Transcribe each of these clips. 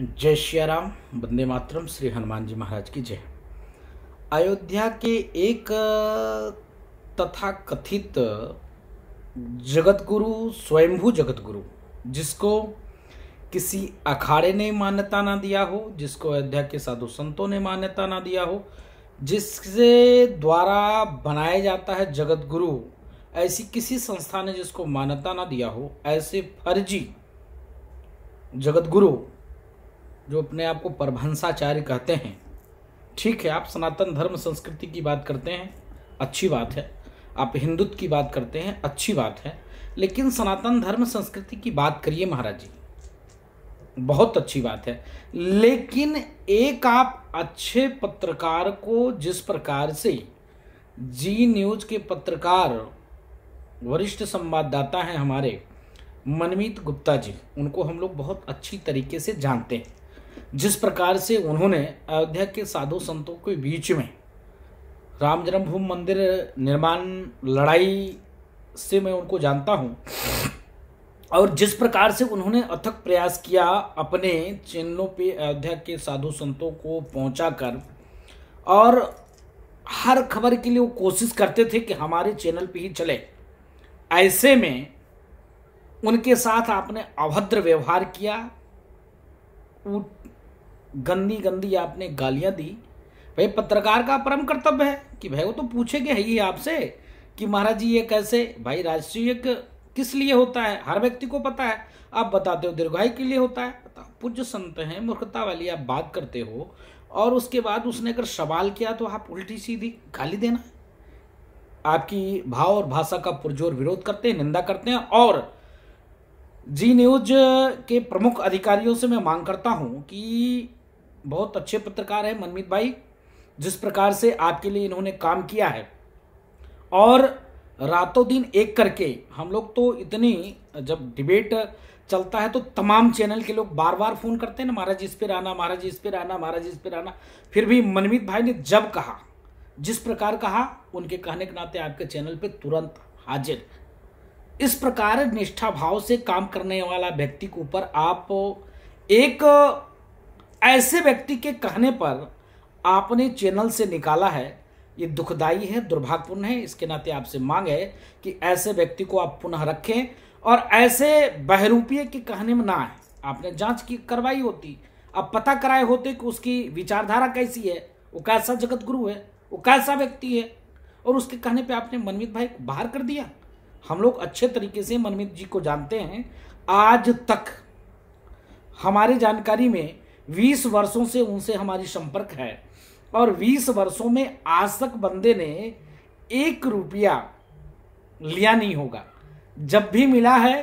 जय राम वंदे मातरम श्री हनुमान जी महाराज की जय अयोध्या के एक तथा कथित जगतगुरु स्वयंभू जगतगुरु जिसको किसी अखाड़े ने मान्यता ना दिया हो जिसको अयोध्या के साधु संतों ने मान्यता ना दिया हो जिसके द्वारा बनाया जाता है जगतगुरु ऐसी किसी संस्था ने जिसको मान्यता ना दिया हो ऐसे फर्जी जगतगुरु जो अपने आप को परभंसाचार्य कहते हैं ठीक है आप सनातन धर्म संस्कृति की बात करते हैं अच्छी बात है आप हिंदुत्व की बात करते हैं अच्छी बात है लेकिन सनातन धर्म संस्कृति की बात करिए महाराज जी बहुत अच्छी बात है लेकिन एक आप अच्छे पत्रकार को जिस प्रकार से जी न्यूज के पत्रकार वरिष्ठ संवाददाता हैं हमारे मनमीत गुप्ता जी उनको हम लोग बहुत अच्छी तरीके से जानते हैं जिस प्रकार से उन्होंने अयोध्या के साधु संतों के बीच में राम जन्मभूमि मंदिर निर्माण लड़ाई से मैं उनको जानता हूँ और जिस प्रकार से उन्होंने अथक प्रयास किया अपने चैनलों पे अयोध्या के साधु संतों को कर और हर खबर के लिए वो कोशिश करते थे कि हमारे चैनल पे ही चले ऐसे में उनके साथ आपने अभद्र व्यवहार किया गंदी गंदी आपने गालियां दी भाई पत्रकार का परम कर्तव्य है कि भाई वो तो पूछेंगे है ही आपसे कि महाराज जी ये कैसे भाई राष्ट्रीय किस लिए होता है हर व्यक्ति को पता है आप बताते हो दीर्घायु के लिए होता है पूज्य संत हैं मूर्खता वाली आप बात करते हो और उसके बाद उसने अगर सवाल किया तो आप उल्टी सीधी गाली देना आपकी भाव और भाषा का पुरजोर विरोध करते हैं निंदा करते हैं और जी न्यूज के प्रमुख अधिकारियों से मैं मांग करता हूं कि बहुत अच्छे पत्रकार हैं मनमीत भाई जिस प्रकार से आपके लिए इन्होंने काम किया है और रातों दिन एक करके हम लोग तो इतनी जब डिबेट चलता है तो तमाम चैनल के लोग बार बार फोन करते हैं ना महाराज इस पर आना महाराज इस पर आना महाराज इस पर आना फिर भी मनमीत भाई ने जब कहा जिस प्रकार कहा उनके कहने के नाते आपके चैनल पे तुरंत हाजिर इस प्रकार निष्ठा भाव से काम करने वाला व्यक्ति के ऊपर आप एक ऐसे व्यक्ति के कहने पर आपने चैनल से निकाला है ये दुखदाई है दुर्भाग्यपूर्ण है इसके नाते आपसे मांग है कि ऐसे व्यक्ति को आप पुनः रखें और ऐसे बहरूपीय के कहने में ना आए आपने जांच की करवाई होती आप पता कराए होते कि उसकी विचारधारा कैसी है वो कैसा जगत गुरु है वो कैसा व्यक्ति है और उसके कहने पे आपने मनमित भाई को बाहर कर दिया हम लोग अच्छे तरीके से मनमीत जी को जानते हैं आज तक हमारी जानकारी में 20 वर्षों से उनसे हमारी संपर्क है और 20 वर्षों में आज तक बंदे ने एक रुपया लिया नहीं होगा जब भी मिला है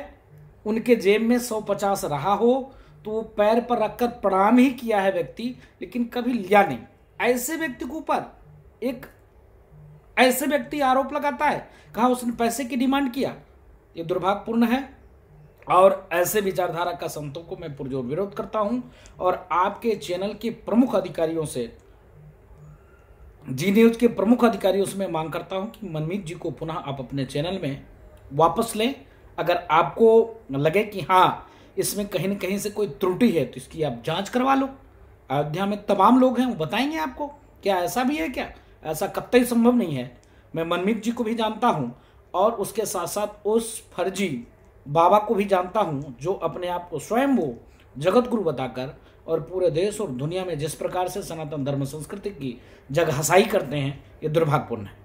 उनके जेब में सौ पचास रहा हो तो वो पैर पर रखकर प्रणाम ही किया है व्यक्ति लेकिन कभी लिया नहीं ऐसे व्यक्ति के ऊपर एक ऐसे व्यक्ति आरोप लगाता है कहा उसने पैसे की डिमांड किया ये दुर्भाग्यपूर्ण है और ऐसे विचारधारा का संतों को मैं पुरजोर विरोध करता हूं और आपके चैनल के प्रमुख अधिकारियों से जी न्यूज के प्रमुख अधिकारियों से मैं मांग करता हूं कि मनमीत जी को पुनः आप अपने चैनल में वापस लें अगर आपको लगे कि हाँ इसमें कहीं ना कहीं से कोई त्रुटि है तो इसकी आप जांच करवा लो अयोध्या में तमाम लोग हैं वो बताएंगे आपको क्या ऐसा भी है क्या ऐसा कतई संभव नहीं है मैं मनमीत जी को भी जानता हूँ और उसके साथ साथ उस फर्जी बाबा को भी जानता हूँ जो अपने आप को स्वयं वो जगत गुरु बताकर और पूरे देश और दुनिया में जिस प्रकार से सनातन धर्म संस्कृति की जगहसाई करते हैं ये दुर्भाग्यपूर्ण है